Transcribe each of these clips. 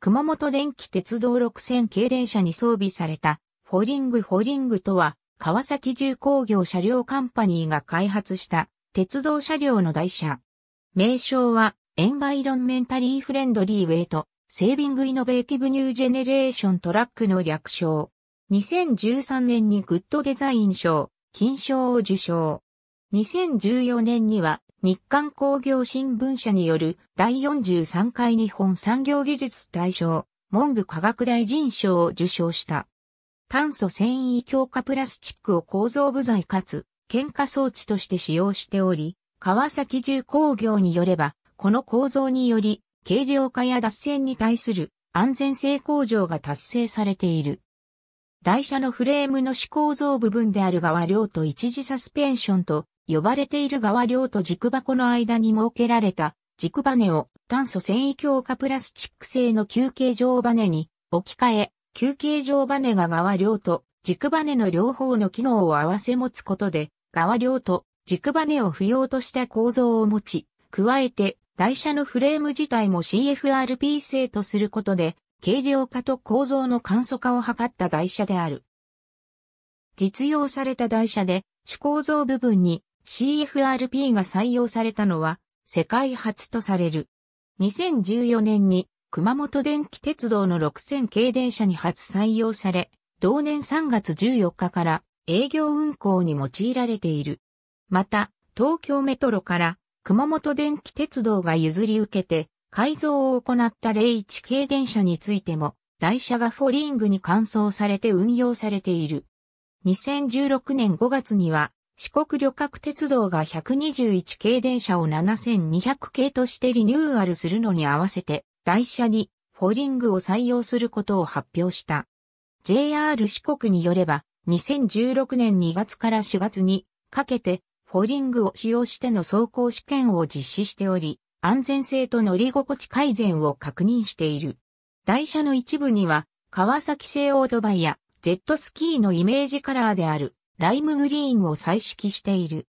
熊本電気鉄道6線軽電車に装備された、フォリングフォリングとは、川崎重工業車両カンパニーが開発した鉄道車両の台車。名称は、エンバイロンメンタリーフレンドリーウェイト、セービングイノベーティブニュージェネレーショントラックの略称。2013年にグッドデザイン賞、金賞を受賞。2014年には日刊工業新聞社による第43回日本産業技術大賞、文部科学大臣賞を受賞した。炭素繊維強化プラスチックを構造部材かつ、喧嘩装置として使用しており、川崎重工業によれば、この構造により、軽量化や脱線に対する安全性向上が達成されている。台車のフレームの主構造部分である側両と一時サスペンションと呼ばれている側梁と軸箱の間に設けられた軸バネを炭素繊維強化プラスチック製の球形状バネに置き換え、球形状バネが側梁と軸バネの両方の機能を合わせ持つことで、側梁と軸バネを不要とした構造を持ち、加えて台車のフレーム自体も CFRP 製とすることで、軽量化と構造の簡素化を図った台車である。実用された台車で、主構造部分に CFRP が採用されたのは世界初とされる。2014年に熊本電気鉄道の6000系電車に初採用され、同年3月14日から営業運行に用いられている。また、東京メトロから熊本電気鉄道が譲り受けて改造を行った01系電車についても台車がフォリングに換装されて運用されている。2016年5月には四国旅客鉄道が121系電車を7200系としてリニューアルするのに合わせて、台車にフォーリングを採用することを発表した。JR 四国によれば、2016年2月から4月にかけて、フォーリングを使用しての走行試験を実施しており、安全性と乗り心地改善を確認している。台車の一部には、川崎製オートバイやジェットスキーのイメージカラーであるライムグリーンを彩色している。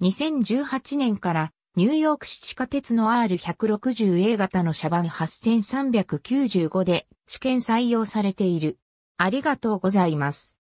2018年からニューヨーク市地下鉄の R160A 型の車番8395で試験採用されている。ありがとうございます。